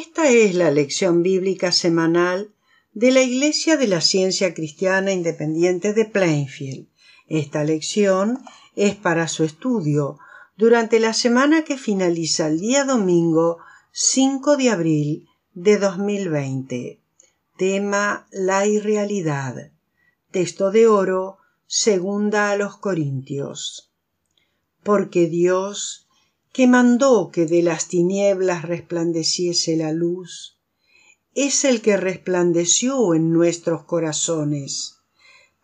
Esta es la lección bíblica semanal de la Iglesia de la Ciencia Cristiana Independiente de Plainfield. Esta lección es para su estudio durante la semana que finaliza el día domingo 5 de abril de 2020. Tema La irrealidad. Texto de oro, segunda a los Corintios. Porque Dios que mandó que de las tinieblas resplandeciese la luz, es el que resplandeció en nuestros corazones,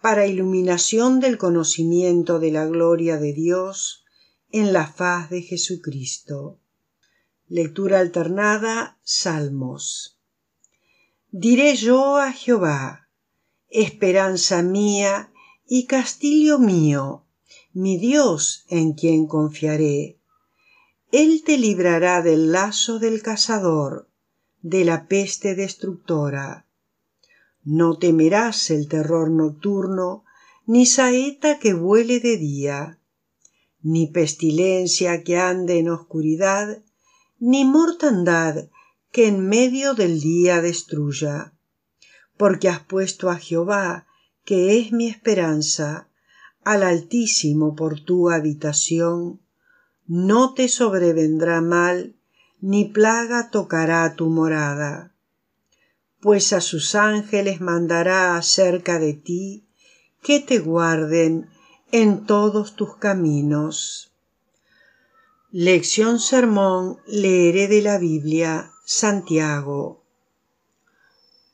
para iluminación del conocimiento de la gloria de Dios en la faz de Jesucristo. Lectura alternada Salmos. Diré yo a Jehová, esperanza mía y castillo mío, mi Dios en quien confiaré él te librará del lazo del cazador, de la peste destructora. No temerás el terror nocturno, ni saeta que vuele de día, ni pestilencia que ande en oscuridad, ni mortandad que en medio del día destruya. Porque has puesto a Jehová, que es mi esperanza, al Altísimo por tu habitación, no te sobrevendrá mal, ni plaga tocará tu morada. Pues a sus ángeles mandará acerca de ti, que te guarden en todos tus caminos. Lección Sermón leeré de la Biblia, Santiago.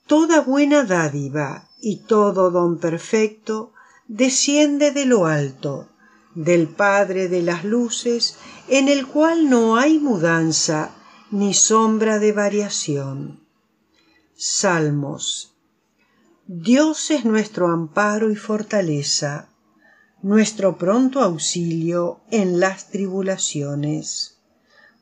Toda buena dádiva y todo don perfecto desciende de lo alto del Padre de las Luces, en el cual no hay mudanza ni sombra de variación. Salmos. Dios es nuestro amparo y fortaleza, nuestro pronto auxilio en las tribulaciones.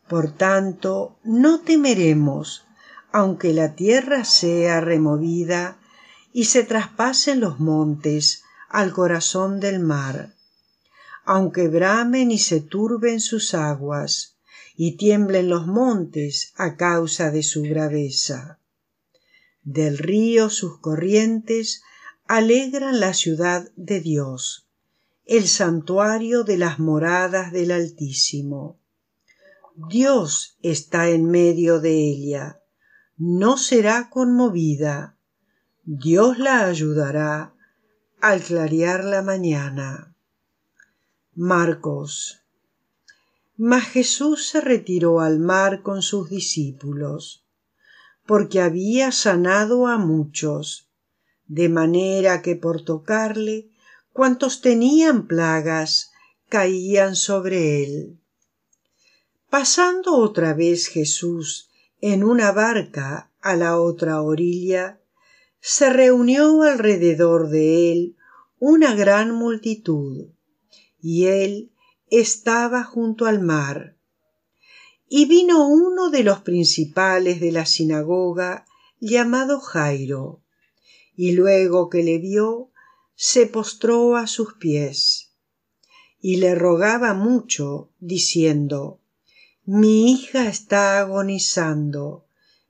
Por tanto, no temeremos, aunque la tierra sea removida y se traspasen los montes al corazón del mar aunque bramen y se turben sus aguas, y tiemblen los montes a causa de su graveza. Del río sus corrientes alegran la ciudad de Dios, el santuario de las moradas del Altísimo. Dios está en medio de ella, no será conmovida. Dios la ayudará al clarear la mañana. Marcos. Mas Jesús se retiró al mar con sus discípulos, porque había sanado a muchos, de manera que por tocarle cuantos tenían plagas caían sobre él. Pasando otra vez Jesús en una barca a la otra orilla, se reunió alrededor de él una gran multitud y él estaba junto al mar. Y vino uno de los principales de la sinagoga, llamado Jairo, y luego que le vio, se postró a sus pies, y le rogaba mucho, diciendo, Mi hija está agonizando,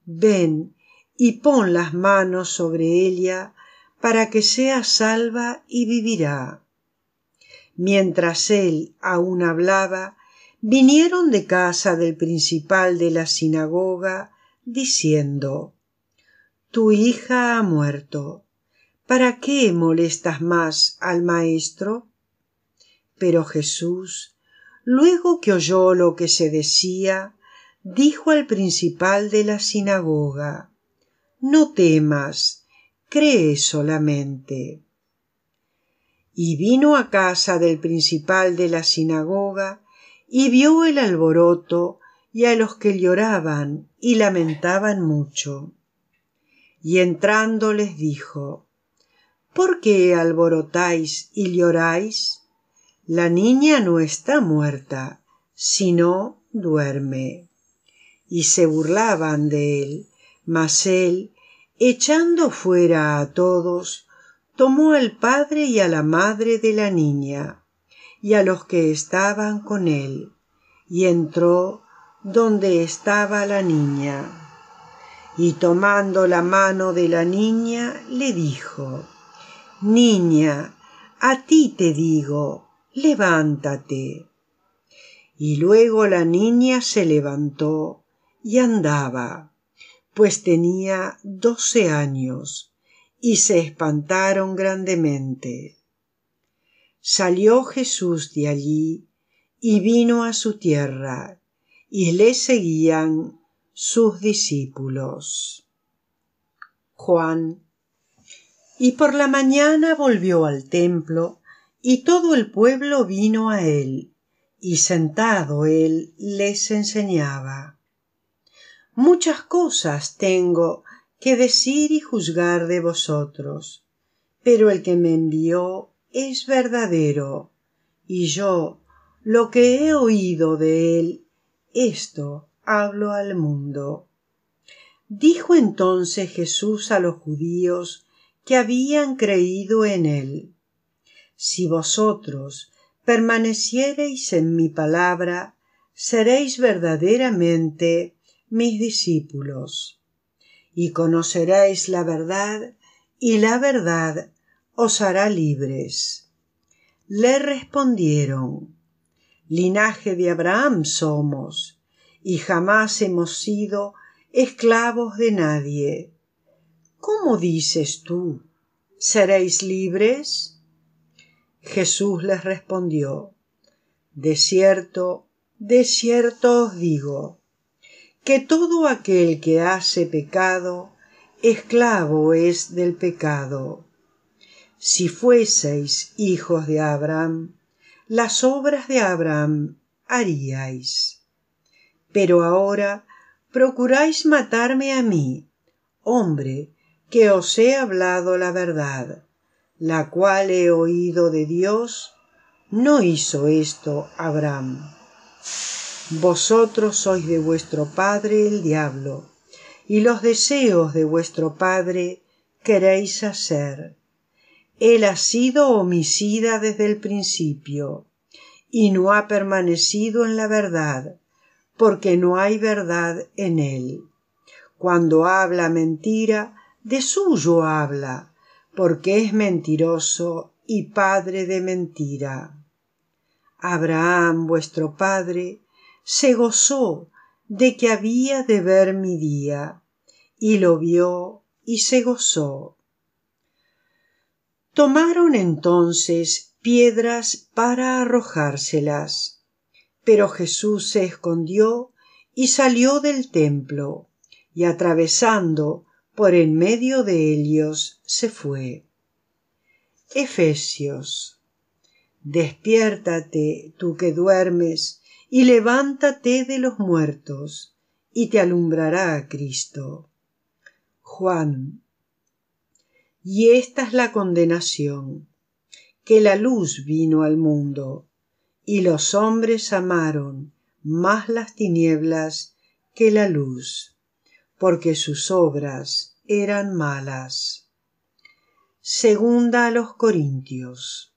ven y pon las manos sobre ella, para que sea salva y vivirá mientras él aún hablaba, vinieron de casa del principal de la sinagoga, diciendo Tu hija ha muerto. ¿Para qué molestas más al maestro? Pero Jesús, luego que oyó lo que se decía, dijo al principal de la sinagoga No temas, cree solamente. Y vino a casa del principal de la sinagoga, y vio el alboroto, y a los que lloraban y lamentaban mucho. Y entrando les dijo, ¿Por qué alborotáis y lloráis? La niña no está muerta, sino duerme. Y se burlaban de él, mas él, echando fuera a todos, tomó al padre y a la madre de la niña y a los que estaban con él, y entró donde estaba la niña. Y tomando la mano de la niña, le dijo, Niña, a ti te digo, levántate. Y luego la niña se levantó y andaba, pues tenía doce años y se espantaron grandemente. Salió Jesús de allí y vino a su tierra, y le seguían sus discípulos. Juan. Y por la mañana volvió al templo, y todo el pueblo vino a él, y sentado él les enseñaba. Muchas cosas tengo que decir y juzgar de vosotros. Pero el que me envió es verdadero, y yo lo que he oído de él, esto hablo al mundo. Dijo entonces Jesús a los judíos que habían creído en él, Si vosotros permaneciereis en mi palabra, seréis verdaderamente mis discípulos y conoceréis la verdad, y la verdad os hará libres. Le respondieron, Linaje de Abraham somos, y jamás hemos sido esclavos de nadie. ¿Cómo dices tú? ¿Seréis libres? Jesús les respondió, De cierto, de cierto os digo, que todo aquel que hace pecado, esclavo es del pecado. Si fueseis hijos de Abraham, las obras de Abraham haríais. Pero ahora procuráis matarme a mí, hombre, que os he hablado la verdad, la cual he oído de Dios, no hizo esto Abraham. Vosotros sois de vuestro padre el diablo, y los deseos de vuestro padre queréis hacer. Él ha sido homicida desde el principio, y no ha permanecido en la verdad, porque no hay verdad en él. Cuando habla mentira, de suyo habla, porque es mentiroso y padre de mentira. Abraham vuestro padre se gozó de que había de ver mi día, y lo vio y se gozó. Tomaron entonces piedras para arrojárselas, pero Jesús se escondió y salió del templo, y atravesando por en medio de ellos se fue. Efesios Despiértate tú que duermes, y levántate de los muertos, y te alumbrará a Cristo. Juan. Y esta es la condenación, que la luz vino al mundo, y los hombres amaron más las tinieblas que la luz, porque sus obras eran malas. Segunda a los Corintios.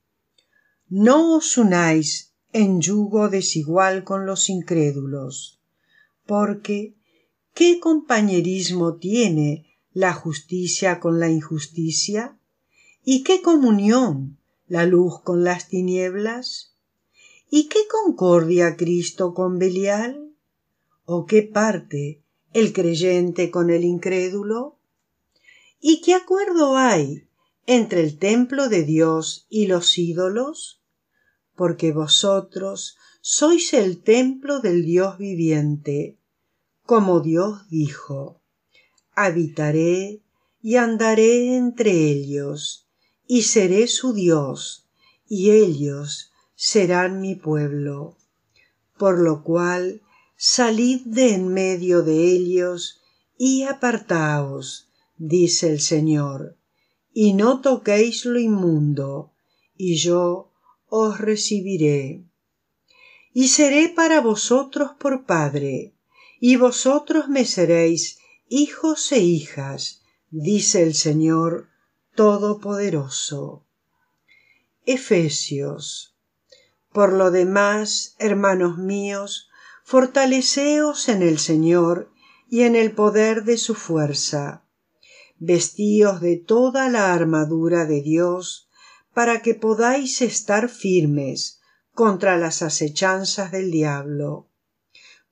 No os unáis en yugo desigual con los incrédulos. Porque, ¿qué compañerismo tiene la justicia con la injusticia? ¿Y qué comunión la luz con las tinieblas? ¿Y qué concordia Cristo con Belial? ¿O qué parte el creyente con el incrédulo? ¿Y qué acuerdo hay entre el templo de Dios y los ídolos? porque vosotros sois el templo del Dios viviente, como Dios dijo, habitaré y andaré entre ellos, y seré su Dios, y ellos serán mi pueblo. Por lo cual, salid de en medio de ellos, y apartaos, dice el Señor, y no toquéis lo inmundo, y yo os recibiré. Y seré para vosotros por Padre, y vosotros me seréis hijos e hijas, dice el Señor Todopoderoso. Efesios. Por lo demás, hermanos míos, fortaleceos en el Señor y en el poder de su fuerza. Vestíos de toda la armadura de Dios, para que podáis estar firmes contra las acechanzas del diablo,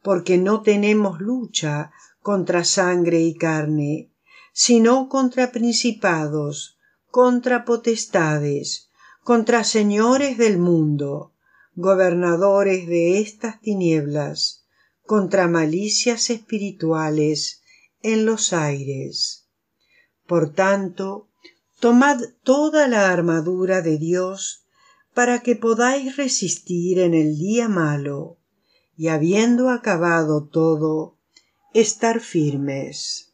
porque no tenemos lucha contra sangre y carne, sino contra principados, contra potestades, contra señores del mundo, gobernadores de estas tinieblas, contra malicias espirituales en los aires. Por tanto, Tomad toda la armadura de Dios para que podáis resistir en el día malo, y habiendo acabado todo, estar firmes.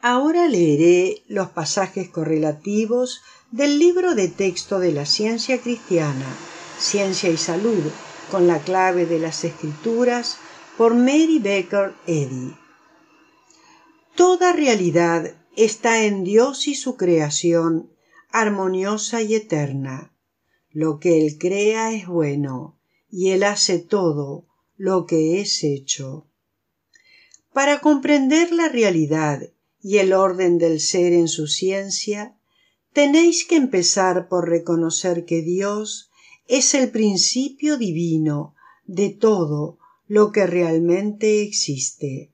Ahora leeré los pasajes correlativos del libro de texto de la ciencia cristiana, Ciencia y Salud, con la clave de las escrituras por Mary Baker Eddy. Toda realidad está en Dios y su creación, armoniosa y eterna. Lo que Él crea es bueno, y Él hace todo lo que es hecho. Para comprender la realidad y el orden del ser en su ciencia, tenéis que empezar por reconocer que Dios es el principio divino de todo lo que realmente existe.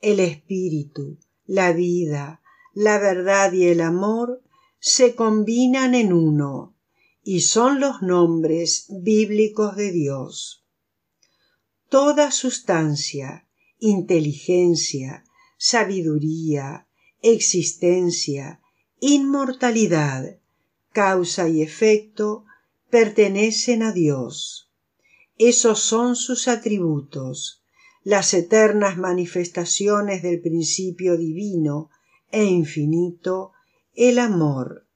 El espíritu, la vida, la verdad y el amor se combinan en uno y son los nombres bíblicos de Dios. Toda sustancia, inteligencia, sabiduría, existencia, inmortalidad, causa y efecto pertenecen a Dios. Esos son sus atributos las eternas manifestaciones del principio divino e infinito, el amor.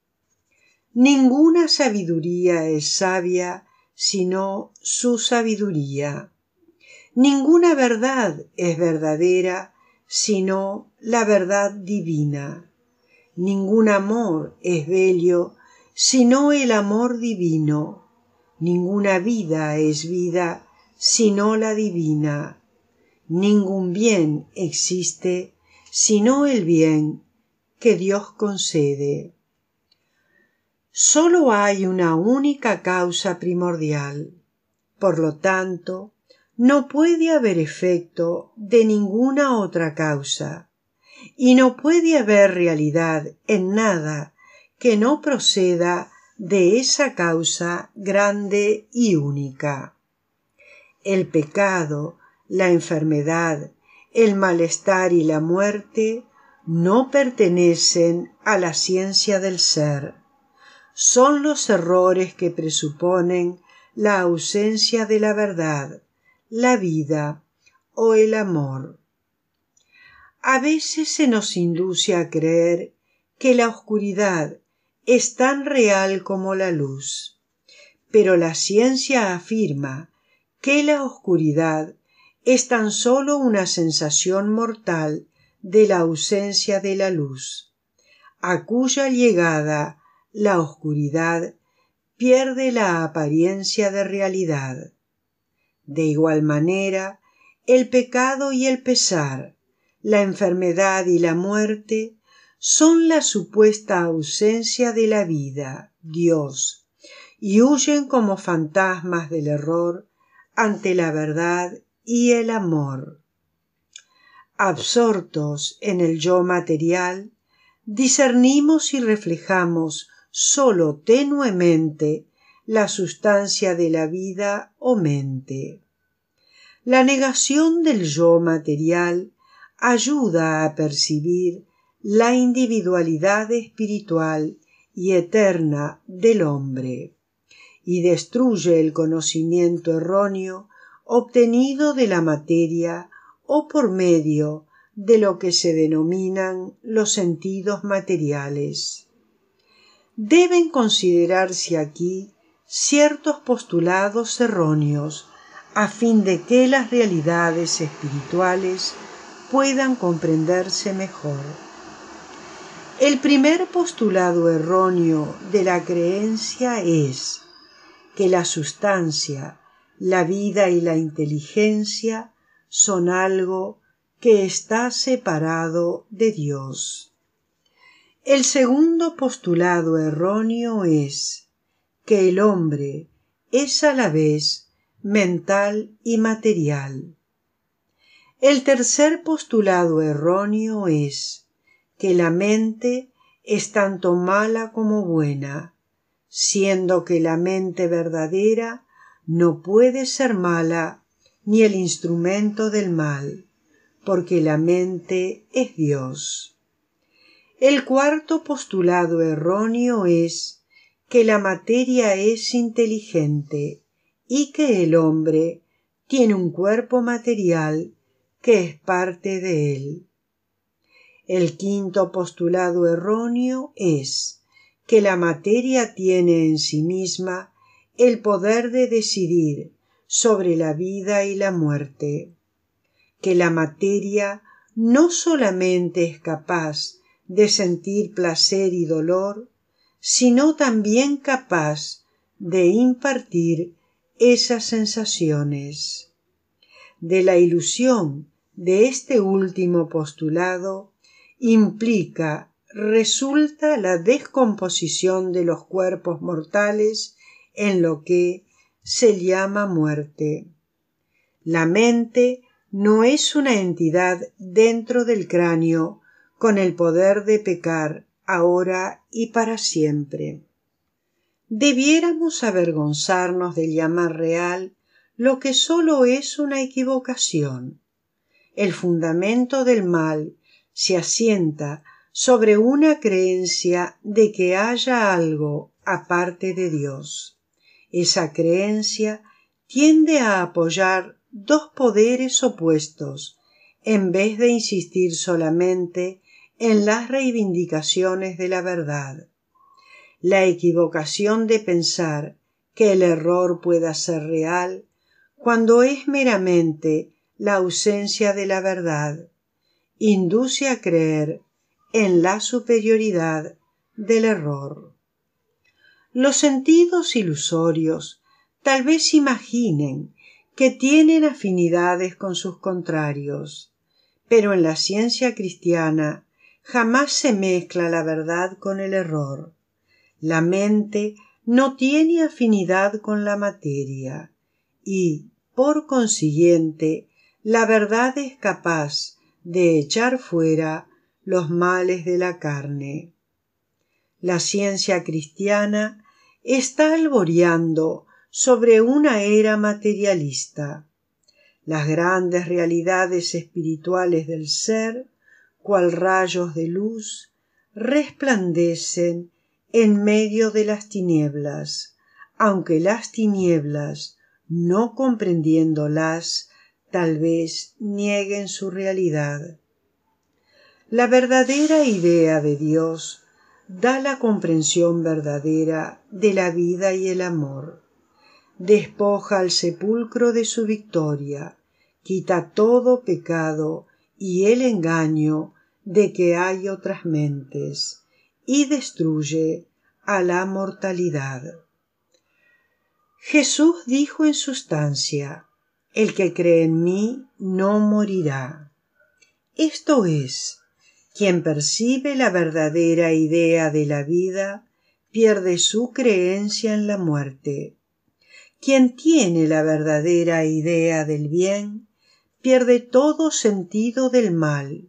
Ninguna sabiduría es sabia sino su sabiduría. Ninguna verdad es verdadera sino la verdad divina. Ningún amor es bello sino el amor divino. Ninguna vida es vida sino la divina ningún bien existe sino el bien que Dios concede. Solo hay una única causa primordial. Por lo tanto, no puede haber efecto de ninguna otra causa, y no puede haber realidad en nada que no proceda de esa causa grande y única. El pecado la enfermedad, el malestar y la muerte no pertenecen a la ciencia del ser. Son los errores que presuponen la ausencia de la verdad, la vida o el amor. A veces se nos induce a creer que la oscuridad es tan real como la luz, pero la ciencia afirma que la oscuridad es tan solo una sensación mortal de la ausencia de la luz, a cuya llegada la oscuridad pierde la apariencia de realidad. De igual manera, el pecado y el pesar, la enfermedad y la muerte son la supuesta ausencia de la vida, Dios, y huyen como fantasmas del error ante la verdad y el amor. Absortos en el yo material, discernimos y reflejamos sólo tenuemente la sustancia de la vida o mente. La negación del yo material ayuda a percibir la individualidad espiritual y eterna del hombre y destruye el conocimiento erróneo obtenido de la materia o por medio de lo que se denominan los sentidos materiales. Deben considerarse aquí ciertos postulados erróneos a fin de que las realidades espirituales puedan comprenderse mejor. El primer postulado erróneo de la creencia es que la sustancia la vida y la inteligencia son algo que está separado de Dios. El segundo postulado erróneo es que el hombre es a la vez mental y material. El tercer postulado erróneo es que la mente es tanto mala como buena, siendo que la mente verdadera no puede ser mala ni el instrumento del mal, porque la mente es Dios. El cuarto postulado erróneo es que la materia es inteligente y que el hombre tiene un cuerpo material que es parte de él. El quinto postulado erróneo es que la materia tiene en sí misma el poder de decidir sobre la vida y la muerte, que la materia no solamente es capaz de sentir placer y dolor, sino también capaz de impartir esas sensaciones. De la ilusión de este último postulado implica resulta la descomposición de los cuerpos mortales en lo que se llama muerte. La mente no es una entidad dentro del cráneo con el poder de pecar ahora y para siempre. Debiéramos avergonzarnos de llamar real lo que sólo es una equivocación. El fundamento del mal se asienta sobre una creencia de que haya algo aparte de Dios. Esa creencia tiende a apoyar dos poderes opuestos, en vez de insistir solamente en las reivindicaciones de la verdad. La equivocación de pensar que el error pueda ser real cuando es meramente la ausencia de la verdad induce a creer en la superioridad del error. Los sentidos ilusorios tal vez imaginen que tienen afinidades con sus contrarios, pero en la ciencia cristiana jamás se mezcla la verdad con el error. La mente no tiene afinidad con la materia y, por consiguiente, la verdad es capaz de echar fuera los males de la carne. La ciencia cristiana está alboreando sobre una era materialista. Las grandes realidades espirituales del ser, cual rayos de luz, resplandecen en medio de las tinieblas, aunque las tinieblas, no comprendiéndolas, tal vez nieguen su realidad. La verdadera idea de Dios da la comprensión verdadera de la vida y el amor. Despoja al sepulcro de su victoria, quita todo pecado y el engaño de que hay otras mentes, y destruye a la mortalidad. Jesús dijo en sustancia, El que cree en mí no morirá. Esto es, quien percibe la verdadera idea de la vida pierde su creencia en la muerte. Quien tiene la verdadera idea del bien pierde todo sentido del mal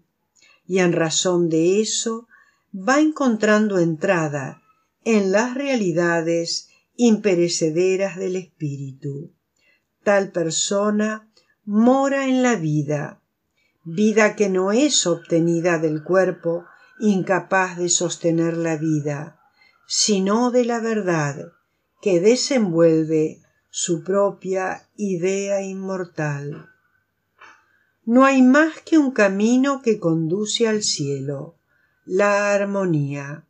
y en razón de eso va encontrando entrada en las realidades imperecederas del espíritu. Tal persona mora en la vida vida que no es obtenida del cuerpo, incapaz de sostener la vida, sino de la verdad que desenvuelve su propia idea inmortal. No hay más que un camino que conduce al cielo, la armonía.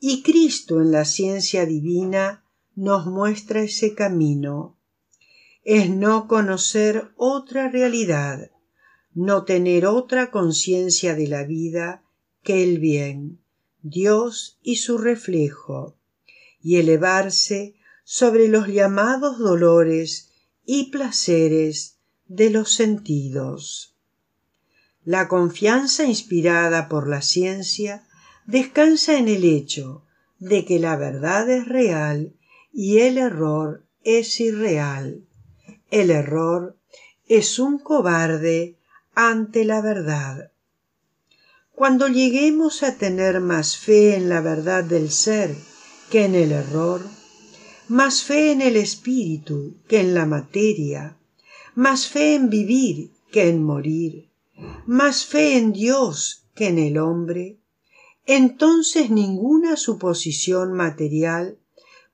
Y Cristo en la ciencia divina nos muestra ese camino. Es no conocer otra realidad no tener otra conciencia de la vida que el bien, Dios y su reflejo, y elevarse sobre los llamados dolores y placeres de los sentidos. La confianza inspirada por la ciencia descansa en el hecho de que la verdad es real y el error es irreal. El error es un cobarde ante la verdad. Cuando lleguemos a tener más fe en la verdad del ser que en el error, más fe en el espíritu que en la materia, más fe en vivir que en morir, más fe en Dios que en el hombre, entonces ninguna suposición material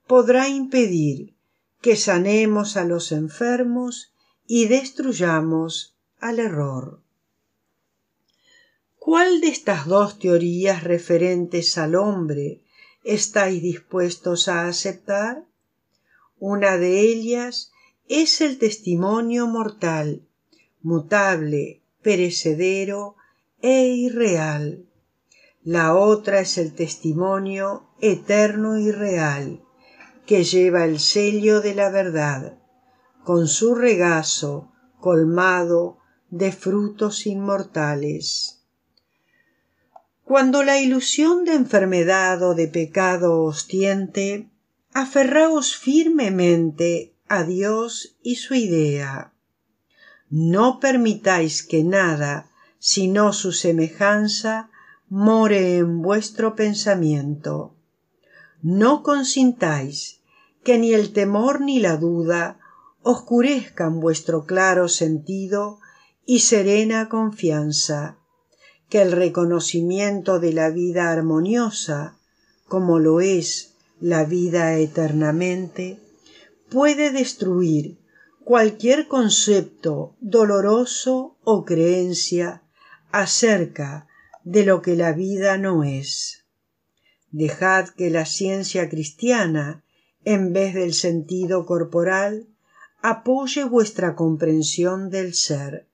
podrá impedir que sanemos a los enfermos y destruyamos al error. ¿Cuál de estas dos teorías referentes al hombre estáis dispuestos a aceptar? Una de ellas es el testimonio mortal, mutable, perecedero e irreal. La otra es el testimonio eterno y real, que lleva el sello de la verdad, con su regazo colmado de frutos inmortales. Cuando la ilusión de enfermedad o de pecado os tiente, aferraos firmemente a Dios y su idea. No permitáis que nada, sino su semejanza, more en vuestro pensamiento. No consintáis que ni el temor ni la duda oscurezcan vuestro claro sentido y serena confianza, que el reconocimiento de la vida armoniosa, como lo es la vida eternamente, puede destruir cualquier concepto doloroso o creencia acerca de lo que la vida no es. Dejad que la ciencia cristiana, en vez del sentido corporal, apoye vuestra comprensión del ser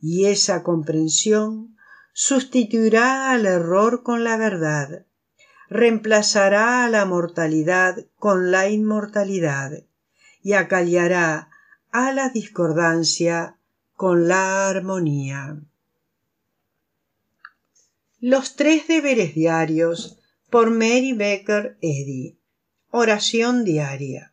y esa comprensión sustituirá al error con la verdad, reemplazará a la mortalidad con la inmortalidad y acallará a la discordancia con la armonía. Los tres deberes diarios por Mary Baker Eddy. Oración diaria.